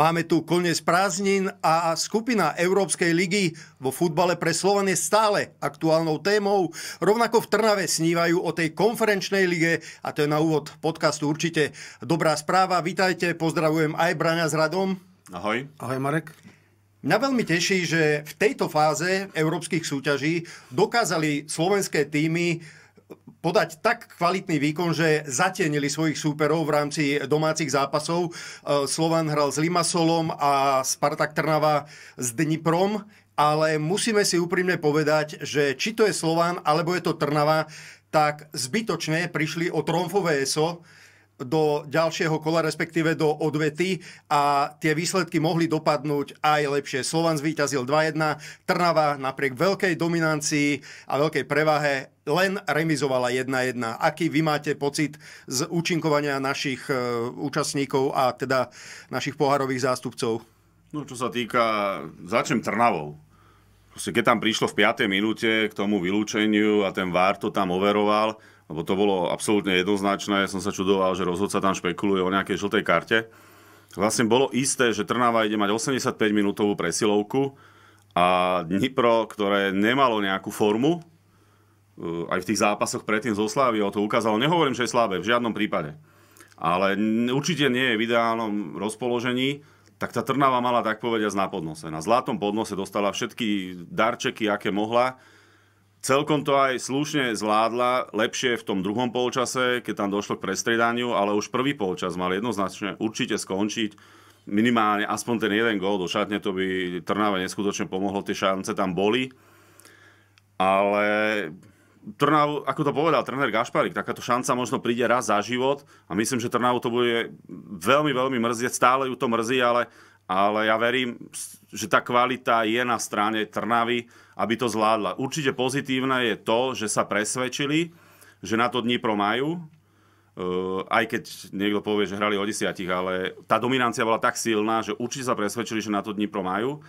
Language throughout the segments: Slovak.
Máme tu koniec prázdnin a skupina Európskej ligy vo futbale pre Slovan je stále aktuálnou témou. Rovnako v Trnave snívajú o tej konferenčnej lige a to je na úvod podcastu určite dobrá správa. Vítajte, pozdravujem aj Braňa s Radom. Ahoj. Ahoj Marek. Mňa veľmi teší, že v tejto fáze európskych súťaží dokázali slovenské týmy podať tak kvalitný výkon, že zatienili svojich súperov v rámci domácich zápasov. E, Slovan hral s Limasolom a Spartak Trnava s Dniprom, ale musíme si úprimne povedať, že či to je Slovan alebo je to Trnava, tak zbytočne prišli o tromfové ESO, do ďalšieho kola, respektíve do odvety a tie výsledky mohli dopadnúť aj lepšie. Slovan zvýťazil 2-1, Trnava napriek veľkej dominancii a veľkej prevahe len remizovala 1-1. Aký vy máte pocit z účinkovania našich e, účastníkov a teda našich pohárových zástupcov? No čo sa týka, začnem Trnavou. Proste, keď tam prišlo v 5. minúte k tomu vylúčeniu a ten VAR to tam overoval, lebo to bolo absolútne jednoznačné, som sa čudoval, že rozhodca tam špekuluje o nejakej žltej karte. Vlastne bolo isté, že Trnava ide mať 85 minútovú presilovku a Dnipro, ktoré nemalo nejakú formu, aj v tých zápasoch predtým zo Sláviou to ukázalo. Nehovorím, že je slabé, v žiadnom prípade. Ale určite nie je v ideálnom rozpoložení, tak tá Trnava mala tak povediať na podnose. Na zlatom podnose dostala všetky darčeky, aké mohla. Celkom to aj slušne zvládla, lepšie v tom druhom polčase, keď tam došlo k prestriedaniu, ale už prvý polčas mal jednoznačne určite skončiť minimálne aspoň ten jeden gól do šatne, to by Trnave neskutočne pomohlo, tie šance tam boli. Ale Trnavu, ako to povedal tréner Gašparik, takáto šanca možno príde raz za život a myslím, že Trnavu to bude veľmi, veľmi mrzieť. Stále ju to mrzí, ale, ale ja verím, že tá kvalita je na strane Trnavy, aby to zvládla. Určite pozitívne je to, že sa presvedčili, že na to pro majú, aj keď niekto povie, že hrali o desiatich, ale tá dominancia bola tak silná, že určite sa presvedčili, že na to pro majú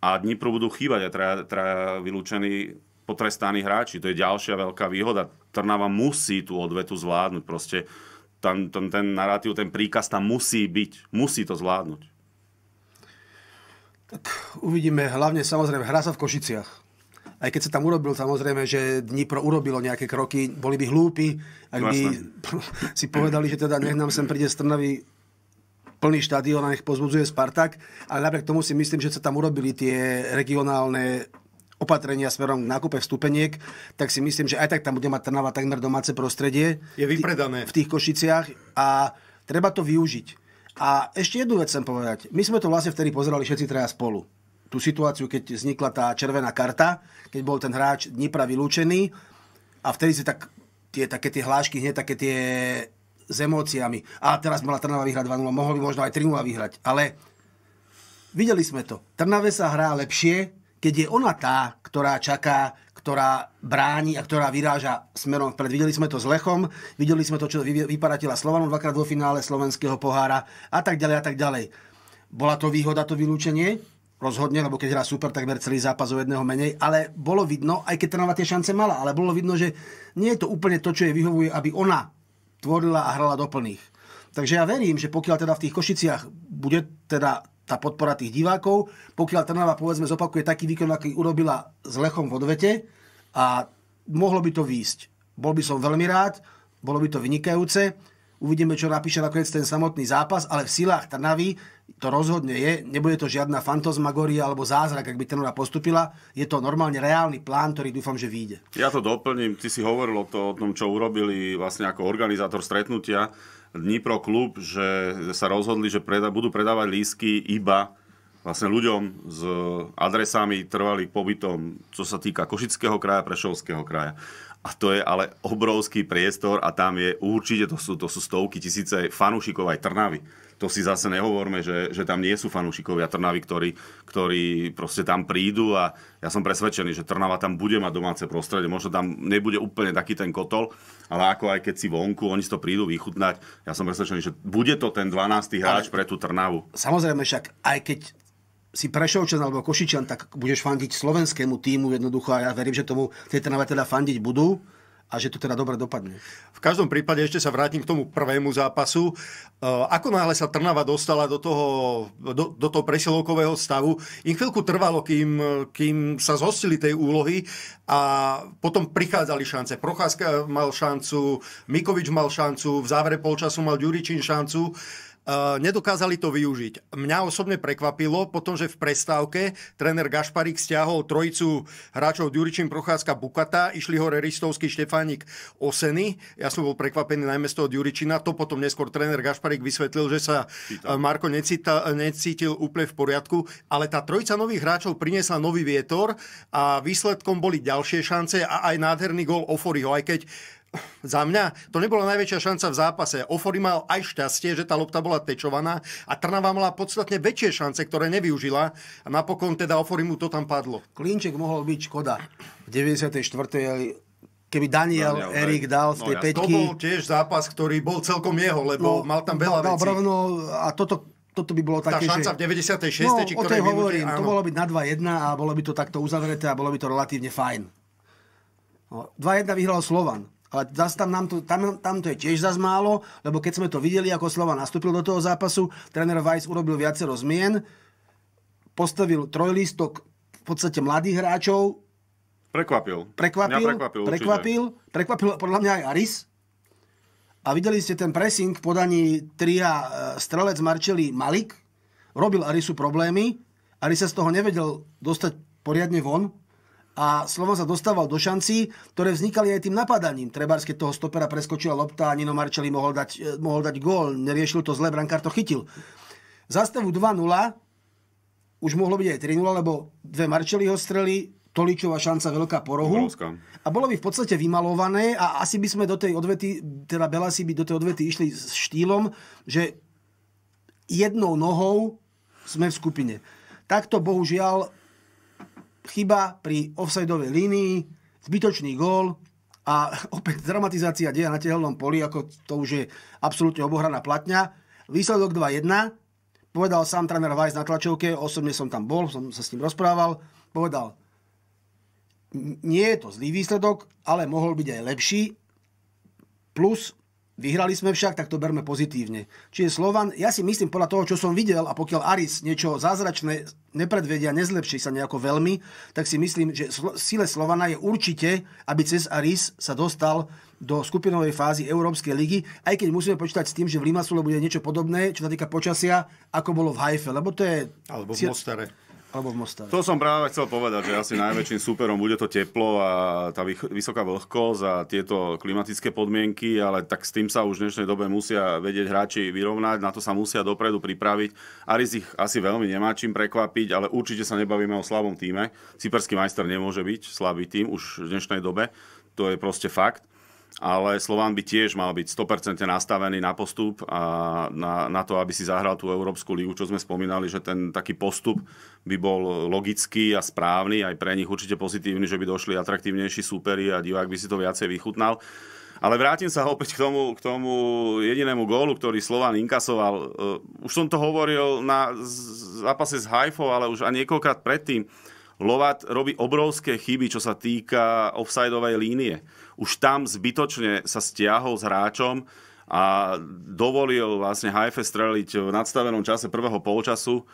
a Dnipro budú chýbať a traja, vylúčení potrestaní hráči. To je ďalšia veľká výhoda. Trnava musí tú odvetu zvládnuť. Proste tam, tam, ten narratív, ten príkaz tam musí byť. Musí to zvládnuť. Tak uvidíme. Hlavne samozrejme, hra sa v Košiciach aj keď sa tam urobil, samozrejme, že Dnipro urobilo nejaké kroky, boli by hlúpi, ak by Vlastne. si povedali, že teda nech nám sem príde z Trnavy plný štadión a nech pozbudzuje Spartak, ale napriek tomu si myslím, že sa tam urobili tie regionálne opatrenia smerom k nákupe vstupeniek, tak si myslím, že aj tak tam bude mať Trnava takmer domáce prostredie. Je vypredané. V tých Košiciach a treba to využiť. A ešte jednu vec chcem povedať. My sme to vlastne vtedy pozerali všetci traja spolu. Tú situáciu, keď vznikla tá červená karta, keď bol ten hráč Dnipra vylúčený a vtedy si tak tie, také tie hlášky, hneď také tie s emóciami. A teraz mala Trnava vyhrať 2-0, mohol by možno aj 3-0 vyhrať. Ale videli sme to. Trnave sa hrá lepšie, keď je ona tá, ktorá čaká, ktorá bráni a ktorá vyráža smerom vpred. Videli sme to s Lechom, videli sme to, čo vyparatila Slovanom dvakrát vo finále slovenského pohára a tak ďalej a tak ďalej. Bola to výhoda, to vylúčenie? Rozhodne, lebo keď hrá super, takmer celý zápas o jedného menej, ale bolo vidno, aj keď Trnava tie šance mala, ale bolo vidno, že nie je to úplne to, čo jej vyhovuje, aby ona tvorila a hrala do plných. Takže ja verím, že pokiaľ teda v tých Košiciach bude teda tá podpora tých divákov. Pokiaľ Trnava, povedzme, zopakuje taký výkon, aký urobila s Lechom v odvete a mohlo by to výjsť. Bol by som veľmi rád, bolo by to vynikajúce. Uvidíme, čo napíše nakoniec ten samotný zápas, ale v silách Trnavy to rozhodne je. Nebude to žiadna fantozmagoria alebo zázrak, ak by Trnava postupila. Je to normálne reálny plán, ktorý dúfam, že vyjde. Ja to doplním. Ty si hovoril o, to, o tom, čo urobili vlastne ako organizátor stretnutia Dnipro klub, že sa rozhodli, že preda, budú predávať lísky iba vlastne ľuďom s adresami trvalých pobytom, čo sa týka Košického kraja, Prešovského kraja. A to je ale obrovský priestor a tam je určite, to sú, to sú stovky tisíce fanúšikov aj Trnavy to si zase nehovorme, že, že tam nie sú fanúšikovia Trnavy, ktorí, ktorí proste tam prídu a ja som presvedčený, že Trnava tam bude mať domáce prostredie. Možno tam nebude úplne taký ten kotol, ale ako aj keď si vonku, oni si to prídu vychutnať. Ja som presvedčený, že bude to ten 12. hráč ale, pre tú Trnavu. Samozrejme však, aj keď si Prešovčan alebo Košičan, tak budeš fandiť slovenskému týmu jednoducho a ja verím, že tomu tie Trnave teda fandiť budú a že to teda dobre dopadne. V každom prípade ešte sa vrátim k tomu prvému zápasu. E, ako náhle sa Trnava dostala do toho, do, do toho presilovkového stavu, im chvíľku trvalo, kým, kým sa zhostili tej úlohy a potom prichádzali šance. Procházka mal šancu, Mikovič mal šancu, v závere polčasu mal Ďuričín šancu. Eh, nedokázali to využiť. Mňa osobne prekvapilo potom, že v prestávke tréner Gašparík stiahol trojicu hráčov Ďuričín, Procházka, Bukata, išli hore Ristovský, Štefánik, Oseny. Ja som bol prekvapený najmä z toho Ďuričina. To potom neskôr tréner Gašparík vysvetlil, že sa Cítam. Eh, Marko necíta, necítil úplne v poriadku, ale tá trojica nových hráčov priniesla nový vietor a výsledkom boli ďalšie šance a aj nádherný gol Oforiho, aj keď za mňa to nebola najväčšia šanca v zápase. Ofori mal aj šťastie, že tá lopta bola tečovaná a Trnava mala podstatne väčšie šance, ktoré nevyužila a napokon teda Ofori mu to tam padlo. Klinček mohol byť škoda. V 94. keby Daniel, Daniel Erik dal z no, tej no, peťky. To bol tiež zápas, ktorý bol celkom jeho, lebo no, mal tam veľa vecí. Rovno a toto toto by bolo také, Tá šanca že... v 96. No, či o tej hovorím, minúte, to bolo byť na 2-1 a bolo by to takto uzavreté a bolo by to relatívne fajn. 2-1 no, vyhral Slovan ale zase tam, nám to, tam, tam to je tiež zase málo, lebo keď sme to videli, ako Slova nastúpil do toho zápasu, tréner Weiss urobil viacero zmien, postavil trojlistok v podstate mladých hráčov. Prekvapil. Prekvapil, Mňa prekvapil, prekvapil, prekvapil podľa mňa aj Aris. A videli ste ten pressing v podaní tria e, strelec Marčeli Malik. Robil Arisu problémy. Aris sa z toho nevedel dostať poriadne von, a Slovan sa dostával do šancí, ktoré vznikali aj tým napadaním. Trebárs, keď toho stopera preskočila lopta a Nino Marčeli mohol dať, eh, mohol dať gól, neriešil to zle, brankár to chytil. Zastavu 2-0, už mohlo byť aj 3-0, lebo dve Marčeliho strely, Toličová šanca veľká po rohu. Obrovská. A bolo by v podstate vymalované a asi by sme do tej odvety, teda Belasi by do tej odvety išli s štýlom, že jednou nohou sme v skupine. Takto bohužiaľ chyba pri offsideovej línii, zbytočný gól a opäť dramatizácia deja na tehelnom poli, ako to už je absolútne obohraná platňa. Výsledok 2-1, povedal sám tréner Weiss na tlačovke, osobne som tam bol, som sa s ním rozprával, povedal, nie je to zlý výsledok, ale mohol byť aj lepší, plus Vyhrali sme však, tak to berme pozitívne. Čiže Slovan, ja si myslím podľa toho, čo som videl, a pokiaľ Aris niečo zázračné nepredvedia, nezlepší sa nejako veľmi, tak si myslím, že sile Slovana je určite, aby cez Aris sa dostal do skupinovej fázy Európskej ligy, aj keď musíme počítať s tým, že v Limassole bude niečo podobné, čo sa týka počasia, ako bolo v Haife, lebo to je... Alebo v Mostare. Alebo v Mostare. To som práve chcel povedať, že asi najväčším súperom bude to teplo a tá vysoká vlhkosť a tieto klimatické podmienky, ale tak s tým sa už v dnešnej dobe musia vedieť hráči vyrovnať, na to sa musia dopredu pripraviť. Aris ich asi veľmi nemá čím prekvapiť, ale určite sa nebavíme o slabom týme. Cyperský majster nemôže byť slabý tým už v dnešnej dobe, to je proste fakt ale Slován by tiež mal byť 100% nastavený na postup a na, na to, aby si zahral tú Európsku lígu, čo sme spomínali, že ten taký postup by bol logický a správny, aj pre nich určite pozitívny, že by došli atraktívnejší súperi a divák by si to viacej vychutnal. Ale vrátim sa opäť k tomu, k tomu jedinému gólu, ktorý slován inkasoval. Už som to hovoril na zápase s Haifou, ale už a niekoľkrát predtým. Lovat robí obrovské chyby, čo sa týka offsideovej línie už tam zbytočne sa stiahol s hráčom a dovolil vlastne HF streliť v nadstavenom čase prvého polčasu e,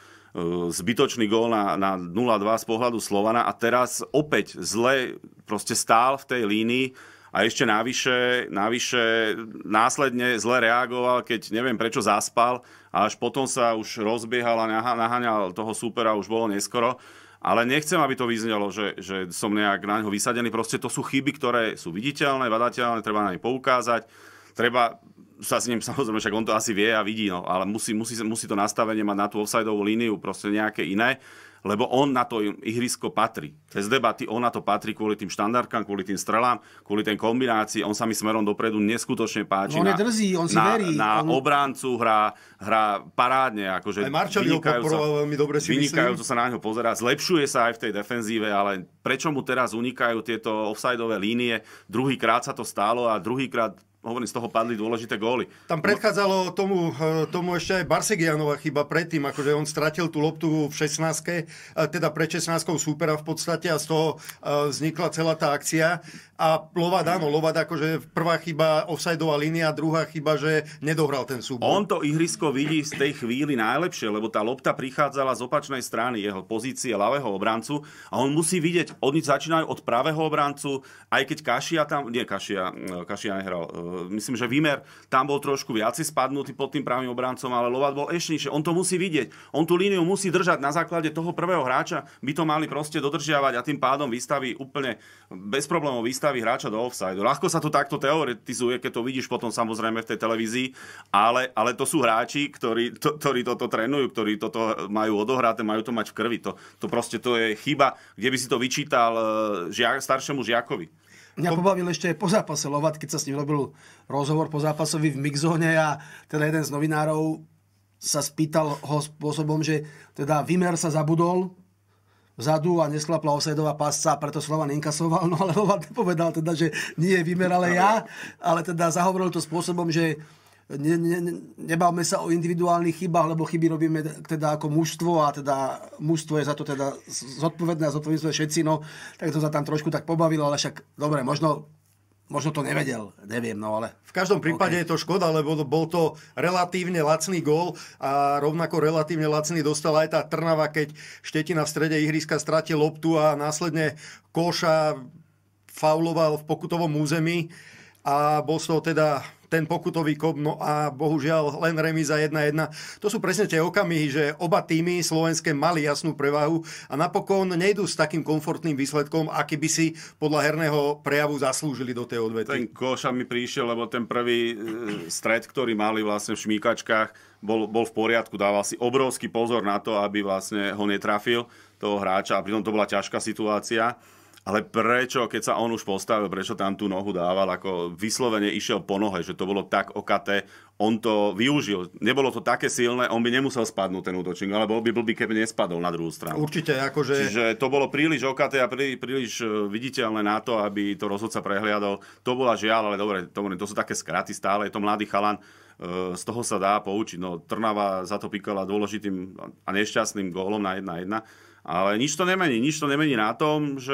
zbytočný gól na, na 0-2 z pohľadu Slovana a teraz opäť zle proste stál v tej línii a ešte navyše, navyše následne zle reagoval, keď neviem prečo zaspal a až potom sa už rozbiehal a naháňal toho súpera, už bolo neskoro. Ale nechcem, aby to vyznelo, že, že som nejak na neho vysadený. Proste to sú chyby, ktoré sú viditeľné, badateľné, treba na ne poukázať. Treba sa s ním samozrejme, však on to asi vie a vidí, no, ale musí, musí, musí to nastavenie mať na tú offsideovú líniu proste nejaké iné lebo on na to ihrisko patrí. Cez debaty on na to patrí kvôli tým štandardkám, kvôli tým strelám, kvôli tej kombinácii. On sa mi smerom dopredu neskutočne páči. No on je drzý, on si na, verí. Na on... obráncu hrá, hrá parádne. Akože Aj Marčali ho podporoval veľmi dobre si Vynikajúco sa na ňo pozerá. Zlepšuje sa aj v tej defenzíve, ale prečo mu teraz unikajú tieto offsideové línie? Druhýkrát sa to stalo a druhýkrát hovorím, z toho padli dôležité góly. Tam predchádzalo tomu, e, tomu ešte aj Barsegianova chyba predtým, akože on stratil tú loptu v 16 e, teda pre 16 súpera v podstate a z toho e, vznikla celá tá akcia. A Lovad, áno, Lovad akože prvá chyba offsideová línia, druhá chyba, že nedohral ten súbor. On to ihrisko vidí z tej chvíli najlepšie, lebo tá lopta prichádzala z opačnej strany jeho pozície ľavého obrancu a on musí vidieť, oni začínajú od pravého obrancu, aj keď Kašia tam, nie Kašia, Kašia nehral, Myslím, že výmer tam bol trošku viac spadnutý pod tým pravým obrancom, ale Lovat bol ešte nižšie. On to musí vidieť. On tú líniu musí držať na základe toho prvého hráča. By to mali proste dodržiavať a tým pádom vystaví úplne bez problémov vystaví hráča do offside. Ľahko sa to takto teoretizuje, keď to vidíš potom samozrejme v tej televízii, ale, ale to sú hráči, ktorí, to, ktorí toto trénujú, ktorí toto majú odohraté, majú to mať v krvi. To, to proste to je chyba, kde by si to vyčítal eh, žiak, staršemu žiakovi. Mňa pobavil ešte aj po zápase Lovat, keď sa s ním robil rozhovor po zápasovi v Mixzone a teda jeden z novinárov sa spýtal ho spôsobom, že teda Vimer sa zabudol vzadu a nesklapla osajdová pasca, preto slova inkasoval, no ale Lovat nepovedal teda, že nie je Vimer, ale ja, ale teda zahovoril to spôsobom, že ne, ne, nebavme sa o individuálnych chybách, lebo chyby robíme teda ako mužstvo a teda mužstvo je za to teda zodpovedné a zodpovedné sme všetci, no tak to sa tam trošku tak pobavilo, ale však dobre, možno Možno to nevedel, neviem, no ale... V každom prípade okay. je to škoda, lebo bol to relatívne lacný gól a rovnako relatívne lacný dostala aj tá Trnava, keď Štetina v strede ihriska stratil loptu a následne Koša fauloval v pokutovom území a bol z toho teda ten pokutový kop, no a bohužiaľ len remiza 1-1. To sú presne tie okamihy, že oba týmy slovenské mali jasnú prevahu a napokon nejdú s takým komfortným výsledkom, aký by si podľa herného prejavu zaslúžili do tej odvety. Ten koša mi prišiel, lebo ten prvý e, stred, ktorý mali vlastne v šmíkačkách, bol, bol v poriadku, dával si obrovský pozor na to, aby vlastne ho netrafil toho hráča a pritom to bola ťažká situácia ale prečo, keď sa on už postavil, prečo tam tú nohu dával, ako vyslovene išiel po nohe, že to bolo tak okaté, on to využil. Nebolo to také silné, on by nemusel spadnúť ten útočník, ale bol by blbý, keby nespadol na druhú stranu. Určite, akože... Čiže to bolo príliš okaté a prí, príliš e, viditeľné na to, aby to rozhodca prehliadol. To bola žiaľ, ale dobre, to, to sú také skraty stále, je to mladý chalan, e, z toho sa dá poučiť. No, Trnava za to píkala dôležitým a nešťastným gólom na 1-1 ale nič to nemení. Nič to nemení na tom, že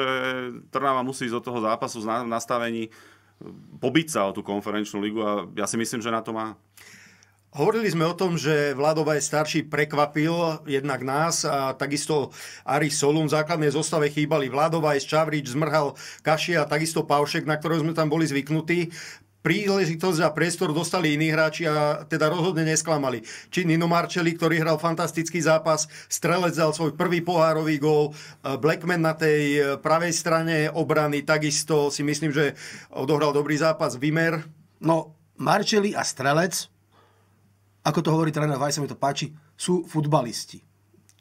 Trnava musí ísť do toho zápasu v nastavení e, pobiť sa o tú konferenčnú ligu a ja si myslím, že na to má. Hovorili sme o tom, že Vladova je starší prekvapil jednak nás a takisto Ari Solum. V základnej zostave chýbali Vladova, Čavrič, Zmrhal, Kašia a takisto Pavšek, na ktorého sme tam boli zvyknutí príležitosť a priestor dostali iní hráči a teda rozhodne nesklamali. Či Nino Marcelli, ktorý hral fantastický zápas, strelec dal svoj prvý pohárový gól, e, Blackman na tej e, pravej strane obrany takisto si myslím, že odohral dobrý zápas. Vimer? No, Marcelli a strelec, ako to hovorí tréner Vajsa, mi to páči, sú futbalisti.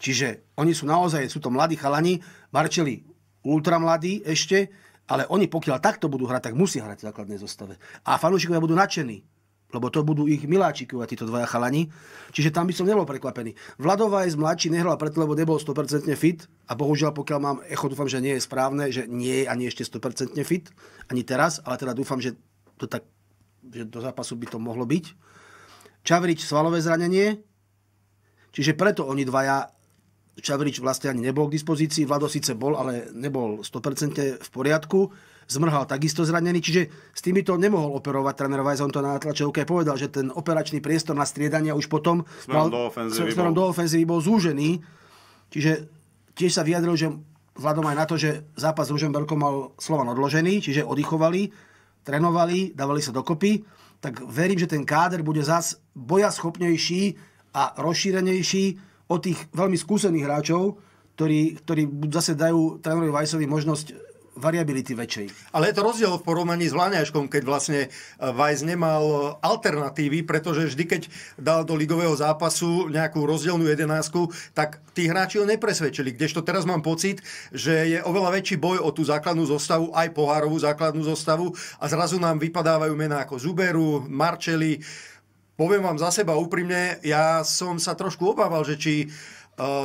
Čiže oni sú naozaj, sú to mladí chalani, Marcelli ultramladý ešte, ale oni pokiaľ takto budú hrať, tak musia hrať v základnej zostave. A fanúšikovia budú nadšení, lebo to budú ich miláčikovia, títo dvaja chalani. Čiže tam by som nebol prekvapený. Vladová je z mladší nehral preto, lebo nebol 100% fit a bohužiaľ, pokiaľ mám echo, dúfam, že nie je správne, že nie je ani ešte 100% fit, ani teraz, ale teda dúfam, že to tak že do zápasu by to mohlo byť. Čavrič svalové zranenie, čiže preto oni dvaja Čavrič vlastne ani nebol k dispozícii. Vlado síce bol, ale nebol 100% v poriadku. Zmrhal takisto zranený, čiže s týmito nemohol operovať tréner Vajza. On to na tlačovke povedal, že ten operačný priestor na striedania už potom mal, do, ofenzívy bol. do ofenzívy bol zúžený. Čiže tiež sa vyjadril, že vzhľadom aj na to, že zápas s Ružemberkom mal Slovan odložený, čiže oddychovali, trénovali, dávali sa dokopy, tak verím, že ten káder bude zás bojaschopnejší a rozšírenejší od tých veľmi skúsených hráčov, ktorí, ktorí zase dajú trénerovi Vajsovi možnosť variability väčšej. Ale je to rozdiel v porovnaní s Vláňaškom, keď vlastne Vajs e, nemal alternatívy, pretože vždy, keď dal do ligového zápasu nejakú rozdielnú jedenásku, tak tí hráči ho nepresvedčili. Kdežto teraz mám pocit, že je oveľa väčší boj o tú základnú zostavu, aj pohárovú základnú zostavu a zrazu nám vypadávajú mená ako Zuberu, Marčeli, poviem vám za seba úprimne, ja som sa trošku obával, že či e,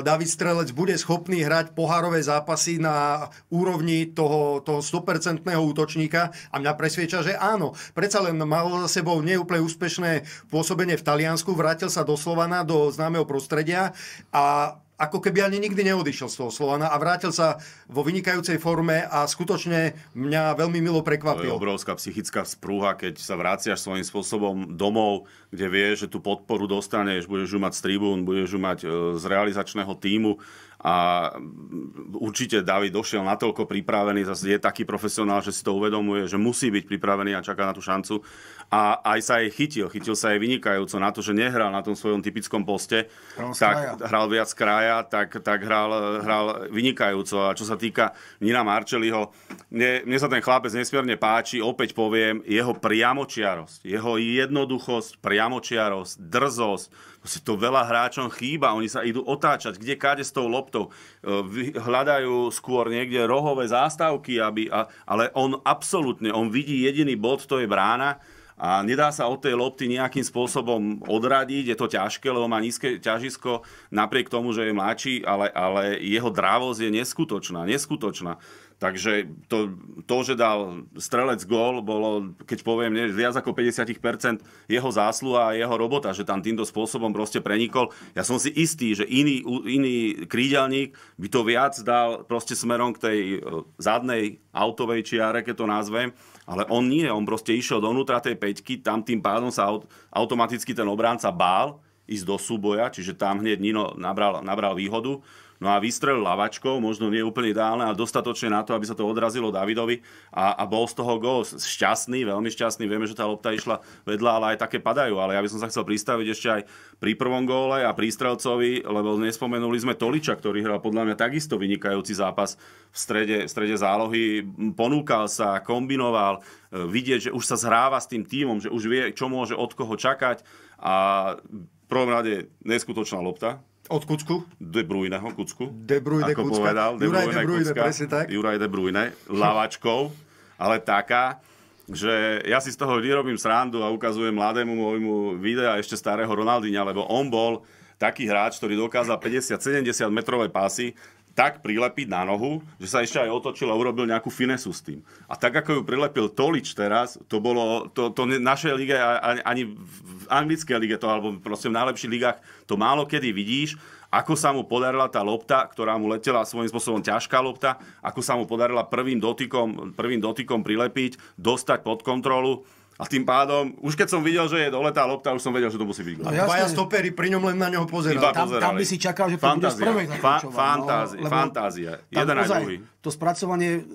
David Strelec bude schopný hrať pohárové zápasy na úrovni toho, toho 100% útočníka a mňa presvieča, že áno. Predsa len mal za sebou neúplne úspešné pôsobenie v Taliansku, vrátil sa do Slovana, do známeho prostredia a ako keby ani nikdy neodišiel z toho Slovana a vrátil sa vo vynikajúcej forme a skutočne mňa veľmi milo prekvapil. To je obrovská psychická sprúha, keď sa vráciaš svojím spôsobom domov, kde vieš, že tú podporu dostaneš, budeš ju mať z tribún, budeš ju mať e, z realizačného týmu, a určite David došiel natoľko pripravený, zase je taký profesionál, že si to uvedomuje, že musí byť pripravený a čaká na tú šancu. A aj sa jej chytil, chytil sa jej vynikajúco na to, že nehral na tom svojom typickom poste, hral tak kraja. hral viac kraja, tak, tak hral, hral vynikajúco. A čo sa týka Nina Marčeliho, mne, mne sa ten chlapec nesmierne páči, opäť poviem, jeho priamočiarosť, jeho jednoduchosť, priamočiarosť, drzosť, to veľa hráčom chýba. Oni sa idú otáčať, kde káde s tou loptou. E, hľadajú skôr niekde rohové zástavky, aby, ale on absolútne, on vidí jediný bod, to je brána a nedá sa od tej lopty nejakým spôsobom odradiť, je to ťažké, lebo má nízke ťažisko, napriek tomu, že je mladší, ale, ale jeho drávosť je neskutočná, neskutočná. Takže to, to, že dal strelec gól, bolo, keď poviem, ne, viac ako 50% jeho zásluha a jeho robota, že tam týmto spôsobom proste prenikol. Ja som si istý, že iný, iný krídelník by to viac dal proste smerom k tej e, zadnej autovej čiare, keď to nazvem, ale on nie, on proste išiel donútra tej peťky, tam tým pádom sa aut- automaticky ten obránca bál ísť do súboja, čiže tam hneď Nino nabral, nabral výhodu. No a vystrel lavačkou, možno nie úplne ideálne, ale dostatočne na to, aby sa to odrazilo Davidovi a, a bol z toho gol šťastný, veľmi šťastný. Vieme, že tá lopta išla vedľa, ale aj také padajú. Ale ja by som sa chcel pristaviť ešte aj pri prvom góle a prístrelcovi, lebo nespomenuli sme Toliča, ktorý hral podľa mňa takisto vynikajúci zápas v strede, v strede zálohy. Ponúkal sa, kombinoval, e, vidieť, že už sa zhráva s tým tímom, že už vie, čo môže od koho čakať a v prvom rade neskutočná lopta, od Kucku? De Bruyneho Kucku. De Bruyne Kucka. povedal, De Juraj Bruyne, De Bruyne Kucka, presne tak. Juraj De Bruyne, lavačkou, ale taká, že ja si z toho vyrobím srandu a ukazujem mladému môjmu videa ešte starého Ronaldinha, lebo on bol taký hráč, ktorý dokázal 50-70 metrové pásy tak prilepiť na nohu, že sa ešte aj otočil a urobil nejakú finesu s tým. A tak, ako ju prilepil Tolič teraz, to bolo, to, to našej lige, ani, ani v anglickej lige to, alebo proste v najlepších ligách, to málo kedy vidíš, ako sa mu podarila tá lopta, ktorá mu letela svojím spôsobom ťažká lopta, ako sa mu podarila prvým dotykom, prvým dotykom prilepiť, dostať pod kontrolu a tým pádom, už keď som videl, že je dole tá lopta, už som vedel, že to musí byť gol. No, ja stopery pri ňom len na neho pozerali. Iba tam, pozerali. tam by si čakal, že to bude z prvej Fa- fantázia, no, fantázia. Jeden aj druhý. To spracovanie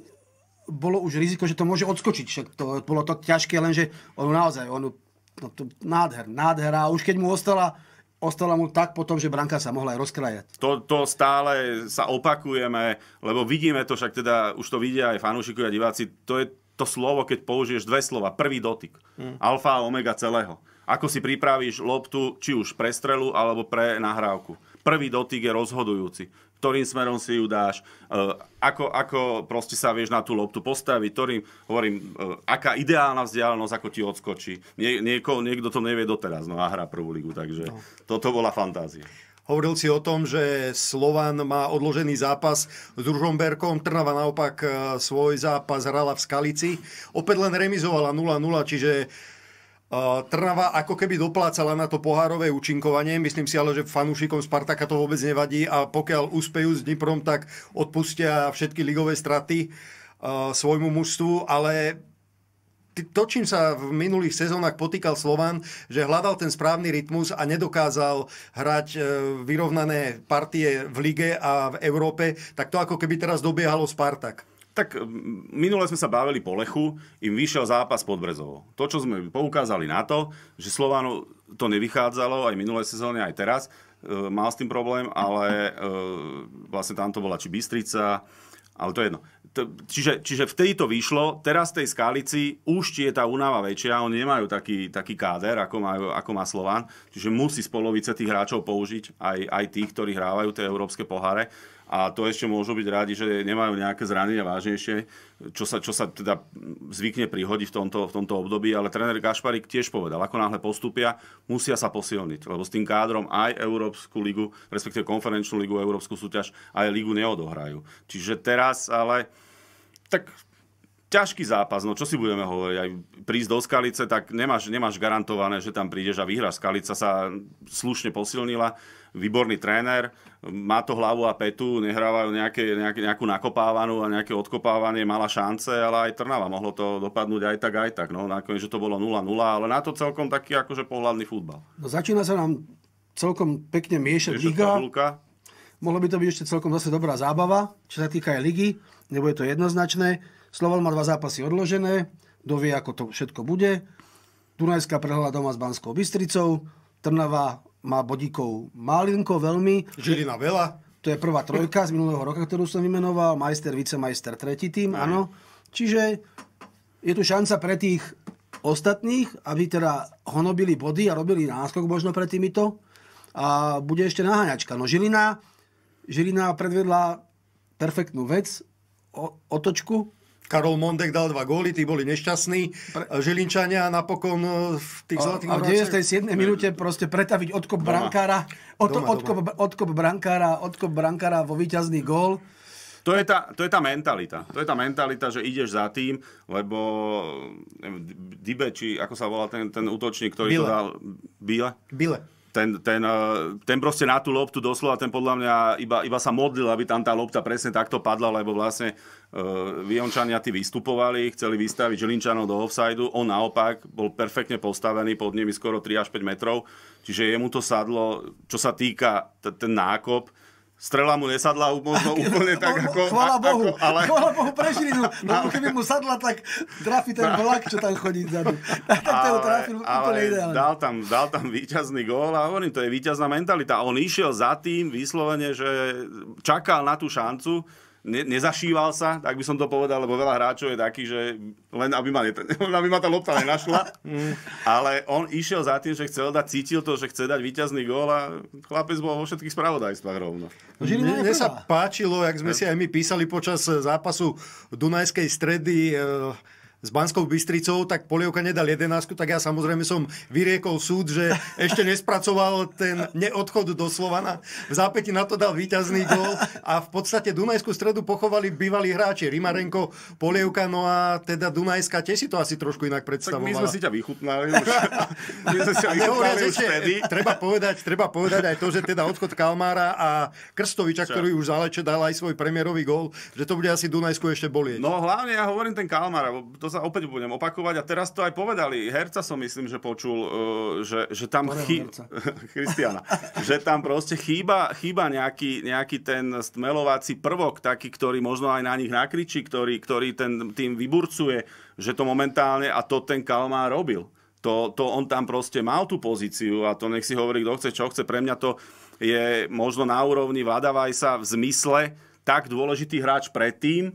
bolo už riziko, že to môže odskočiť. Však to bolo to ťažké, lenže on naozaj, on, no, to, nádher, nádhera. Už keď mu ostala ostala mu tak potom, že branka sa mohla aj rozkrajať. To, to stále sa opakujeme, lebo vidíme to, však teda už to vidia aj fanúšikovia diváci, to je to slovo, keď použiješ dve slova, prvý dotyk, mm. alfa a omega celého. Ako si pripravíš loptu, či už pre strelu, alebo pre nahrávku. Prvý dotyk je rozhodujúci ktorým smerom si ju dáš, eh, ako, ako proste sa vieš na tú loptu postaviť, ktorým, hovorím, eh, aká ideálna vzdialenosť, ako ti odskočí. Nie, nieko, niekto to nevie doteraz, no a hrá prvú ligu, takže no. toto bola fantázia. Hovoril si o tom, že Slovan má odložený zápas s Ružomberkom, Trnava naopak e, svoj zápas hrala v Skalici. Opäť len remizovala 0-0, čiže e, Trnava ako keby doplácala na to pohárové účinkovanie. Myslím si ale, že fanúšikom Spartaka to vôbec nevadí a pokiaľ úspejú s Dniprom, tak odpustia všetky ligové straty e, svojmu mužstvu, ale to, čím sa v minulých sezónach potýkal Slovan, že hľadal ten správny rytmus a nedokázal hrať e, vyrovnané partie v lige a v Európe, tak to ako keby teraz dobiehalo Spartak. Tak minule sme sa bavili po Lechu, im vyšiel zápas pod Brezovo. To, čo sme poukázali na to, že Slovánu to nevychádzalo aj minulé sezóne, aj teraz, e, mal s tým problém, ale e, vlastne tam to bola či Bystrica, ale to je jedno. T- čiže, čiže vtedy to vyšlo, teraz tej skálici už je tá únava väčšia, oni nemajú taký, taký káder, ako, majú, ako má Slován, čiže musí z polovice tých hráčov použiť aj, aj tých, ktorí hrávajú tie európske poháre a to ešte môžu byť rádi, že nemajú nejaké zranenia vážnejšie, čo sa, čo sa teda zvykne prihodiť v tomto, v tomto období, ale tréner Gašparík tiež povedal, ako náhle postupia, musia sa posilniť, lebo s tým kádrom aj Európsku ligu, respektíve konferenčnú ligu, Európsku súťaž, aj ligu neodohrajú. Čiže teraz ale tak ťažký zápas, no čo si budeme hovoriť, aj prísť do Skalice, tak nemáš, nemáš garantované, že tam prídeš a vyhráš. Skalica sa slušne posilnila, výborný tréner, má to hlavu a petu, nehrávajú nejaké, nejaké, nejakú nakopávanú a nejaké odkopávanie, mala šance, ale aj Trnava mohlo to dopadnúť aj tak, aj tak. No, nakoniec, že to bolo 0-0, ale na to celkom taký akože pohľadný futbal. No, začína sa nám celkom pekne miešať liga. Mohlo by to byť ešte celkom zase dobrá zábava, čo sa týka aj ligy, nebude to jednoznačné. Slovan má dva zápasy odložené, dovie, ako to všetko bude. Dunajská prehla doma s Banskou Bystricou, Trnava má bodíkov malinko veľmi. Žilina veľa. To je prvá trojka z minulého roka, ktorú som vymenoval. Majster, vicemajster, tretí tým, Aj. áno. Čiže je tu šanca pre tých ostatných, aby teda honobili body a robili náskok možno pre týmito. A bude ešte naháňačka. No Žilina, Žilina predvedla perfektnú vec, o, otočku, Karol Mondek dal dva góly, tí boli nešťastní. Pre... E, Žilinčania napokon e, v tých zlatých A v 97. minúte proste pretaviť odkop doma. brankára, od, doma, odkop, doma. odkop brankára, odkop brankára vo výťazný gól. To je, tá, to je tá mentalita. To je tá mentalita, že ideš za tým, lebo Dibe, či ako sa volá ten, ten útočník, ktorý Bile. to dal... Bile? Bile ten, ten, e, ten proste na tú loptu doslova, ten podľa mňa iba, iba sa modlil, aby tam tá lopta presne takto padla, lebo vlastne Ehm, Viončania tí vystupovali, chceli vystaviť Žilinčanov do offside, on naopak bol perfektne postavený pod nimi skoro 3 až 5 metrov, čiže jemu to sadlo, čo sa týka t- ten nákop, Strela mu nesadla možno úplne tak ako... Chvala Bohu, ako, ale... chvala Bohu pre Žilinu, no, lebo keby mu sadla, tak trafi ten vlak, čo tam chodí vzadu. Tak ale, trafil ale úplne ideálne. Dal tam, dal tam víťazný gól a hovorím, to je víťazná mentalita. On išiel za tým vyslovene, že čakal na tú šancu, ne, nezašíval sa, tak by som to povedal, lebo veľa hráčov je taký, že len aby ma, len aby ma tá lopta nenašla. Mm. Ale on išiel za tým, že chcel dať, cítil to, že chce dať víťazný gól a chlapec bol vo všetkých spravodajstvách rovno. No, mne, mne sa páčilo, jak sme si aj my písali počas eh, zápasu Dunajskej stredy, e, s Banskou Bystricou, tak Polievka nedal 11, tak ja samozrejme som vyriekol súd, že ešte nespracoval ten neodchod do Slovana. V zápäti na to dal víťazný gol a v podstate Dunajskú stredu pochovali bývalí hráči Rimarenko, Polievka, no a teda Dunajská, tie si to asi trošku inak predstavovala. Tak my sme si ťa vychutnali už. my sme si ťa vychutnali už Treba povedať, treba povedať aj to, že teda odchod Kalmára a Krstoviča, ktorý už záleče dal aj svoj premiérový gol, že to bude asi Dunajsku ešte bolieť. No hlavne ja hovorím ten Kalmára, to to sa opäť budem opakovať. A teraz to aj povedali. Herca som myslím, že počul, e, že, že tam chýba... že tam proste chýba, chýba nejaký, nejaký ten stmelovací prvok, taký, ktorý možno aj na nich nakričí, ktorý, ktorý ten tým vyburcuje, že to momentálne a to ten Kalmár robil. To, to on tam proste mal tú pozíciu a to nech si hovorí, kto chce, čo chce. Pre mňa to je možno na úrovni Vladavajsa v zmysle tak dôležitý hráč predtým,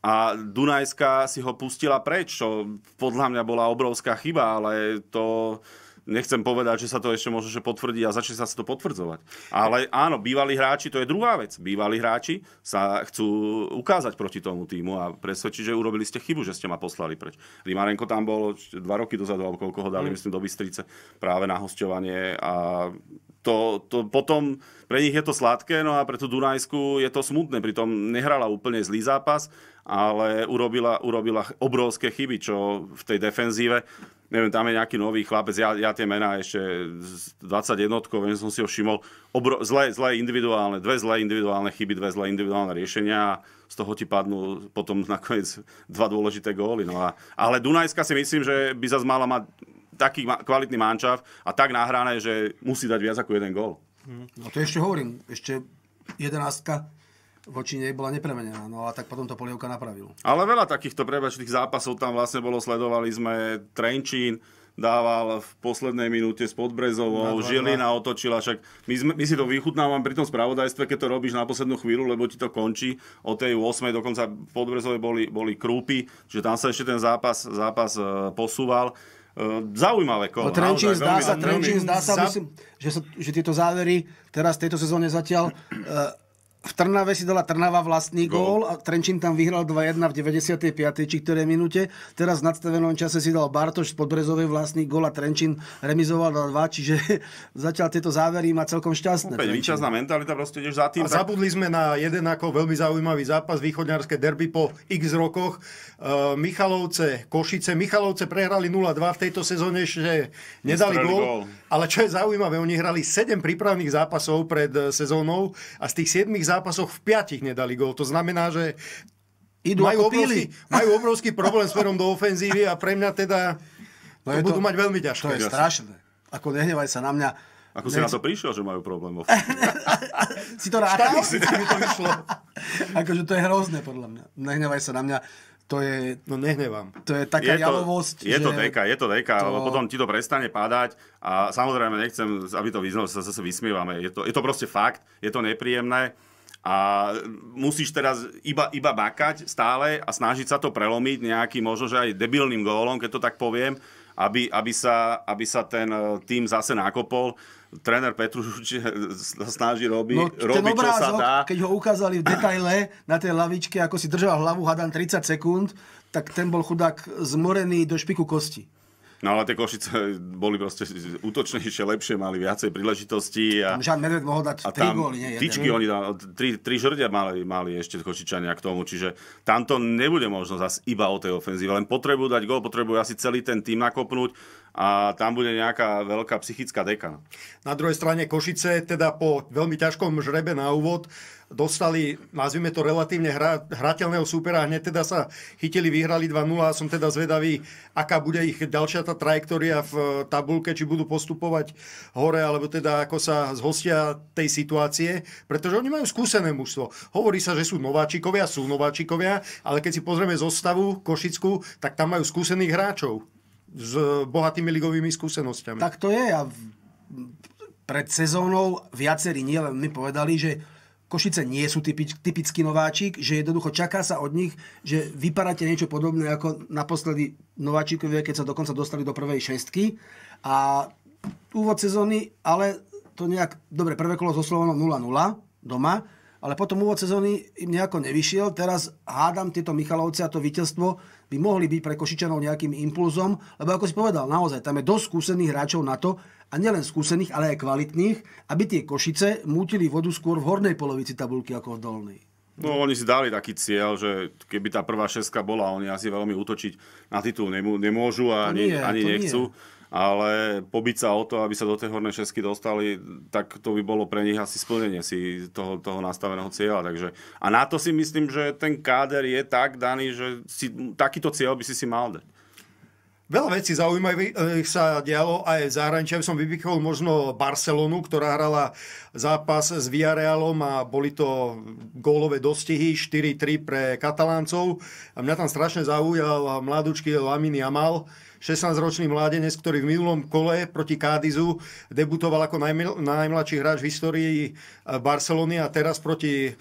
a Dunajska si ho pustila preč, čo podľa mňa bola obrovská chyba, ale to nechcem povedať, že sa to ešte môže že potvrdiť a začne sa to potvrdzovať. Ale áno, bývalí hráči, to je druhá vec. Bývalí hráči sa chcú ukázať proti tomu týmu a presvedčiť, že urobili ste chybu, že ste ma poslali preč. Rimarenko tam bol dva roky dozadu, alebo koľko ho dali, mm. myslím, do Bystrice práve na hostovanie a to, to potom pre nich je to sladké, no a pre tú Dunajsku je to smutné. Pritom nehrala úplne zlý zápas, ale urobila, urobila obrovské chyby, čo v tej defenzíve. Neviem, tam je nejaký nový chlapec, ja, ja tie mená ešte 21, viem, som si ho všimol. Obro, zlé, zlé individuálne, dve zlé individuálne chyby, dve zlé individuálne riešenia a z toho ti padnú potom nakoniec dva dôležité góly. No a, ale Dunajska si myslím, že by zase mala mať taký ma- kvalitný mančav a tak nahrané, že musí dať viac ako jeden gól. No to ešte hovorím, ešte jedenáctka voči nej bola nepremenená, no a tak potom to Polievka napravil. Ale veľa takýchto prebačných zápasov tam vlastne bolo, sledovali sme Trenčín, dával v poslednej minúte s Podbrezovou, no, Žilina otočila, však my, sme, my si to vychutnávame pri tom spravodajstve, keď to robíš na poslednú chvíľu, lebo ti to končí. O tej 8. dokonca Podbrezovej boli, boli krúpy, že tam sa ešte ten zápas, zápas e, posúval. Ehm, zaujímavé kolo. No, Trenčín, zdá sa, veľmi, Trenčín zdá sa, myslím, že, sa, že tieto závery teraz v tejto sezóne zatiaľ uh, v Trnave si dala Trnava vlastný gól a Trenčín tam vyhral 2-1 v 95. či ktoré minúte. Teraz v nadstavenom čase si dal Bartoš z Podbrezovej vlastný gól a Trenčín remizoval 2 čiže zatiaľ tieto závery má celkom šťastné. Opäť výčasná mentalita, proste ideš za tým. A tak... zabudli sme na jeden ako veľmi zaujímavý zápas, východňarské derby po x rokoch. Eh, Michalovce, Košice. Michalovce prehrali 0-2 v tejto sezóne, že nedali gól. Ale čo je zaujímavé, oni hrali 7 prípravných zápasov pred eh, sezónou a z tých 7 zápasoch v piatich nedali gól. To znamená, že Idú majú, obrovský, majú obrovský problém smerom do ofenzívy a pre mňa teda no to, to budú mať veľmi ťažké. To je strašné. Ako nehnevaj sa na mňa. Ako Nech... si na to prišiel, že majú problém. si to rátal? si mi to vyšlo. akože to je hrozné, podľa mňa. Nehnevaj sa na mňa. To je... No nehnevám. To je taká je to, jalovosť, Je že... to deka, je to deka, to... lebo potom ti to prestane padať a samozrejme nechcem, aby to vyznalo, sa zase vysmievame. Je to, je to proste fakt, je to nepríjemné. A musíš teraz iba, iba bakať stále a snažiť sa to prelomiť nejakým možno, že aj debilným gólom, keď to tak poviem, aby, aby, sa, aby sa ten e, tým zase nakopol. Tréner Petru sa snaží no, robiť, no, robi, čo sa dá. Keď ho ukázali v detaile na tej lavičke, ako si držal hlavu, hadám 30 sekúnd, tak ten bol chudák zmorený do špiku kosti. No ale tie Košice boli proste útočnejšie, lepšie, mali viacej príležitostí. A, Žan Medved mohol dať a tri góly, nie? Tyčky oni tam, tri, tri žrdia mali, mali ešte Košičania k tomu, čiže tam to nebude možno zase iba o tej ofenzíve, len potrebujú dať gól, potrebujú asi celý ten tým nakopnúť a tam bude nejaká veľká psychická deka. No. Na druhej strane Košice teda po veľmi ťažkom žrebe na úvod dostali, nazvime to relatívne hra, hrateľného súpera, hneď teda sa chytili, vyhrali 2-0 a som teda zvedavý, aká bude ich ďalšia tá trajektória v e, tabulke, či budú postupovať hore, alebo teda ako sa zhostia tej situácie, pretože oni majú skúsené mužstvo. Hovorí sa, že sú nováčikovia, sú nováčikovia, ale keď si pozrieme zostavu Košickú, tak tam majú skúsených hráčov s bohatými ligovými skúsenosťami. Tak to je. A pred sezónou viacerí nielen my povedali, že Košice nie sú typický nováčik, že jednoducho čaká sa od nich, že vypadáte niečo podobné ako naposledy nováčikovia, keď sa dokonca dostali do prvej šestky. A úvod sezóny, ale to nejak, dobre, prvé kolo so Slovanom 0-0 doma, ale potom úvod sezóny im nejako nevyšiel. Teraz hádam tieto Michalovce a to víťazstvo by mohli byť pre Košičanov nejakým impulzom, lebo ako si povedal, naozaj tam je dosť skúsených hráčov na to, a nielen skúsených, ale aj kvalitných, aby tie Košice mútili vodu skôr v hornej polovici tabulky ako v dolnej. No oni si dali taký cieľ, že keby tá prvá šeska bola, oni asi veľmi útočiť na titul nemôžu a ani, nie, ani nechcú. Nie. Ale pobiť sa o to, aby sa do tej hornej šesky dostali, tak to by bolo pre nich asi splnenie si toho, toho nastaveného cieľa. Takže, a na to si myslím, že ten káder je tak daný, že si, takýto cieľ by si si mal dať. Veľa vecí zaujímavých eh, sa dialo aj v zahraničí. som vypichol možno Barcelonu, ktorá hrala zápas s Villarealom a boli to gólové dostihy 4-3 pre Kataláncov. A mňa tam strašne zaujal mladúčky Lamini Amal, 16-ročný mládenec, ktorý v minulom kole proti Kádizu debutoval ako najmladší hráč v histórii eh, Barcelony a teraz proti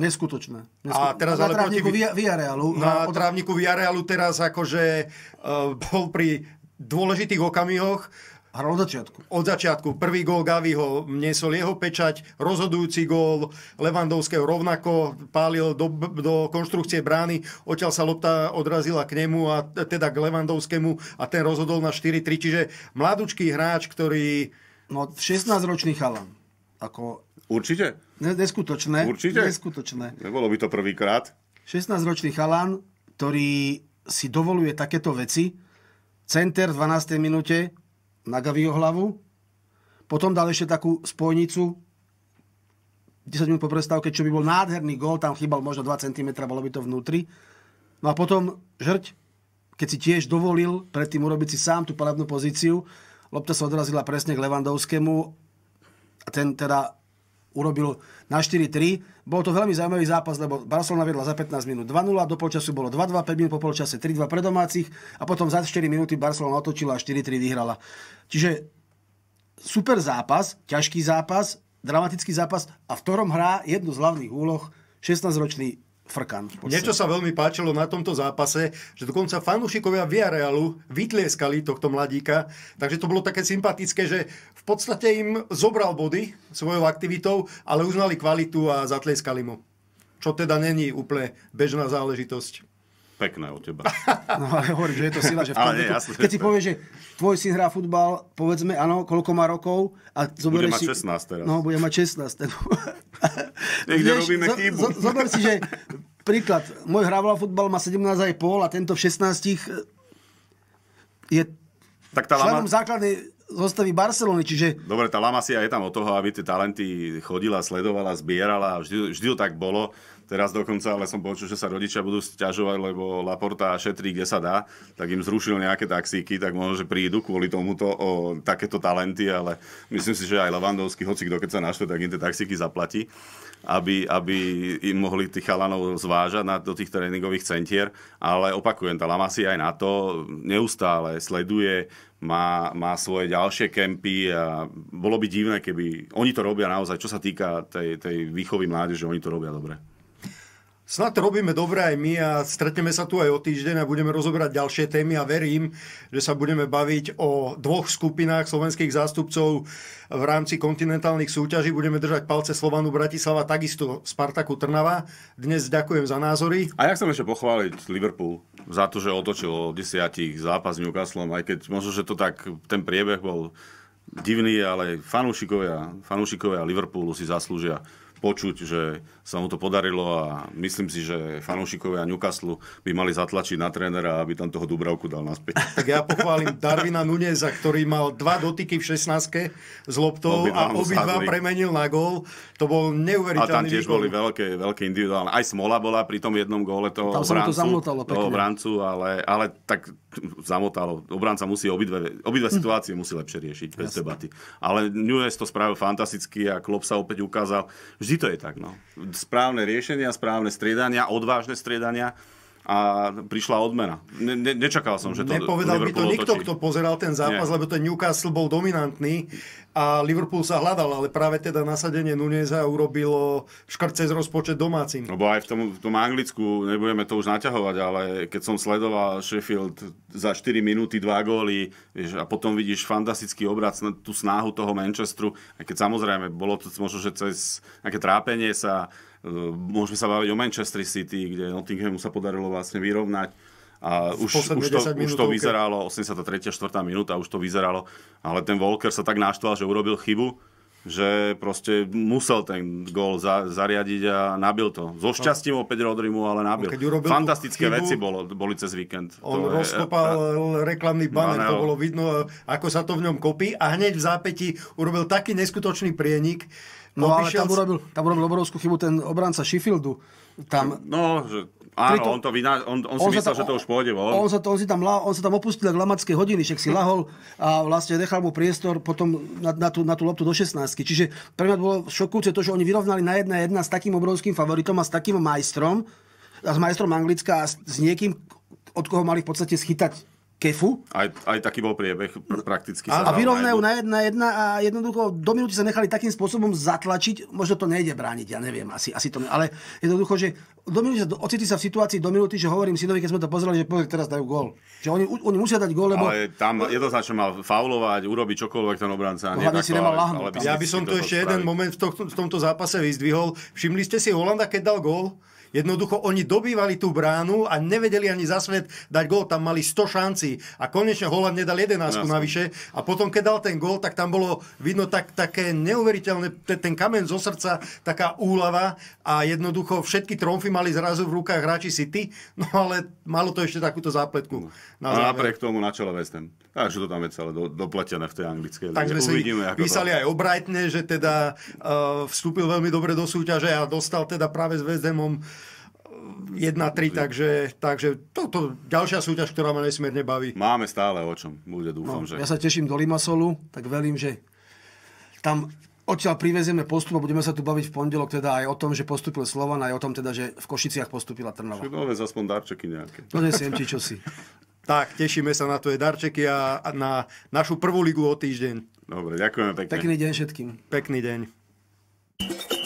Neskutočné. Neskutočné. A teraz na ale trávniku proti... Villarealu. Na od... trávniku Villarealu teraz akože uh, bol pri dôležitých okamihoch Hral od začiatku. Od začiatku. Prvý gól Gaviho nesol jeho pečať, rozhodujúci gól Levandovského rovnako pálil do, do konštrukcie brány, odtiaľ sa lopta odrazila k nemu a teda k Levandovskému a ten rozhodol na 4-3. Čiže mladúčký hráč, ktorý... No 16-ročný chalan. Ako... Určite. Neskutočné. Určite? Neskutočné. Nebolo by to prvýkrát. 16-ročný chalan, ktorý si dovoluje takéto veci. Center v 12. minúte na Gavio hlavu. Potom dal ešte takú spojnicu 10 minút po prestávke, čo by bol nádherný gól, tam chýbal možno 2 cm, bolo by to vnútri. No a potom žrť, keď si tiež dovolil predtým urobiť si sám tú palebnú pozíciu, lopta sa odrazila presne k Levandovskému a ten teda urobil na 4-3. Bol to veľmi zaujímavý zápas, lebo Barcelona vedla za 15 minút 2-0, do polčasu bolo 2-2, 5 minút po polčase 3-2 pre domácich a potom za 4 minúty Barcelona otočila a 4-3 vyhrala. Čiže super zápas, ťažký zápas, dramatický zápas a v ktorom hrá jednu z hlavných úloh 16-ročný frkan. Niečo sa veľmi páčilo na tomto zápase, že dokonca fanúšikovia Villarealu vytlieskali tohto mladíka, takže to bolo také sympatické, že v podstate im zobral body svojou aktivitou, ale uznali kvalitu a zatlieskali mu. Čo teda není úplne bežná záležitosť pekné od teba. No ale hovorím, že je to sila, že v ale nie, jasne, Keď si povieš, že tvoj syn hrá futbal, povedzme, áno, koľko má rokov a zoberie si... bude mať 16 teraz. No, bude mať 16. Teda. Niekde Vieš, robíme zo, chybu. Zo, zo, zober si, že príklad, môj hrával futbal, má 17,5 a tento v 16 je tak tá členom lama... základnej zostavy Barcelony, čiže... Dobre, tá Lamasia je tam o toho, aby tie talenty chodila, sledovala, zbierala, vždy, vždy to tak bolo. Teraz dokonca, ale som počul, že sa rodičia budú stiažovať, lebo Laporta šetrí, kde sa dá, tak im zrušil nejaké taxíky, tak možno, že prídu kvôli tomuto o takéto talenty, ale myslím si, že aj Levandovský, hoci kto keď sa našli, tak im tie taxíky zaplatí, aby, aby im mohli tých chalanov zvážať na, do tých tréningových centier. Ale opakujem, tá Lamasia aj na to neustále sleduje má, má svoje ďalšie kempy a bolo by divné, keby oni to robia naozaj, čo sa týka tej, tej výchovy mládeže, oni to robia dobre. Snad robíme dobre aj my a stretneme sa tu aj o týždeň a budeme rozoberať ďalšie témy a verím, že sa budeme baviť o dvoch skupinách slovenských zástupcov v rámci kontinentálnych súťaží. Budeme držať palce Slovanu Bratislava, takisto Spartaku Trnava. Dnes ďakujem za názory. A ja chcem ešte pochváliť Liverpool za to, že otočil o desiatich zápas s Newcastle, aj keď možno, že to tak, ten priebeh bol divný, ale fanúšikovia, fanúšikovia Liverpoolu si zaslúžia počuť, že sa mu to podarilo a myslím si, že fanúšikovia Newcastle by mali zatlačiť na trénera, aby tam toho Dubravku dal naspäť. Tak ja pochválim Darvina Nuneza, ktorý mal dva dotyky v 16 s loptou a obidva premenil na gól. To bol neuveriteľný A tam tiež výkon. boli veľké, veľké individuálne. Aj Smola bola pri tom jednom góle toho tam obrancu, to zamotalo toho obrancu ale, ale tak zamotalo. Obranca musí obidve, obidve hm. situácie musí lepšie riešiť, Jasne. bez debaty. Ale Nunez to spravil fantasticky a Klopp sa opäť ukázal. Vždy to je tak. No správne riešenia, správne striedania, odvážne striedania a prišla odmena. Ne, ne, nečakal som, že to Nepovedal Liverpool by to otočí. nikto, kto pozeral ten zápas, Nie. lebo ten Newcastle bol dominantný a Liverpool sa hľadal, ale práve teda nasadenie Nuneza urobilo škrt cez rozpočet domácim. Lebo no aj v tom, v tom Anglicku, nebudeme to už naťahovať, ale keď som sledoval Sheffield za 4 minúty, 2 góly vieš, a potom vidíš fantastický obraz tú snahu toho Manchesteru, aj keď samozrejme bolo to možno, že cez nejaké trápenie sa Ehm, môžeme sa baviť o Manchester City, kde Nottinghamu sa podarilo vlastne vyrovnať. A už, už, to, už to vyzeralo, 83. 4. minúta, už to vyzeralo, ale ten Walker sa tak naštval, že urobil chybu, že proste musel ten gól za, zariadiť a nabil to. So no. šťastím opäť Rodrimu, ale nabil. Fantastické chybu, veci bolo, boli cez víkend. On to rozkopal je, reklamný banner, to bolo vidno, ako sa to v ňom kopí a hneď v zápäti urobil taký neskutočný prienik, No, no ale tam urobil, tam urobil obrovskú chybu ten obranca Sheffieldu. Tam... No, že... Áno, to... on, to vyná, on, on, si on myslel, tam, že to už pôjde von. On sa, on, si tam, on sa tam opustil k lamackej hodiny, však si hm. lahol a vlastne nechal mu priestor potom na, na, tú, na tú loptu do 16. Čiže pre mňa bolo šokujúce to, že oni vyrovnali na 1-1 s takým obrovským favoritom a s takým majstrom, a s majstrom Anglicka a s, s niekým, od koho mali v podstate schytať kefu. Aj, aj taký bol priebeh, pr- prakticky. A, a vyrovnajú na jedna, jedna a jednoducho do minúty sa nechali takým spôsobom zatlačiť, možno to nejde brániť, ja neviem, asi, asi to, ale jednoducho, že do minúty, ocitli sa v situácii do minúty, že hovorím synovi, keď sme to pozerali, že pozri, teraz dajú gól. Že oni, oni musia dať gól, lebo... Ale tam no- jednoznačne mal faulovať, urobiť čokoľvek ten obranca. No, nie si nemal lahnúť. Ale, ale ja by som to ešte jeden moment v, to, v tomto zápase vyzdvihol. Všimli ste si Holanda, keď dal gól? Jednoducho oni dobývali tú bránu a nevedeli ani za svet dať gól. Tam mali 100 šancí a konečne Holand nedal 11 no, navyše. A potom, keď dal ten gól, tak tam bolo vidno tak, také neuveriteľné, ten kamen zo srdca, taká úlava a jednoducho všetky tromfy mali zrazu v rukách hráči City, no ale malo to ešte takúto zápletku. No. Na a napriek tomu na čele West Ham. čo to tam je celé do, doplatené v tej anglickej Tak sme si Uvidíme, ako písali to... aj obrajtne, že teda uh, vstúpil veľmi dobre do súťaže a dostal teda práve s West Hamom 1-3, eh, takže, takže toto ďalšia súťaž, ktorá ma nesmierne baví. Máme stále o čom, bude dúfam, no, že... Ja sa teším do Limasolu, tak verím, že tam Odtiaľ privezieme postup a budeme sa tu baviť v pondelok teda aj o tom, že postupil Slovan, aj o tom teda, že v Košiciach postupila Trnava. Však dovez aspoň darčeky nejaké. Donesiem ti čosi. tak, tešíme sa na tvoje darčeky a na našu prvú ligu o týždeň. Dobre, ďakujem pekne. Pekný deň všetkým. Pekný deň.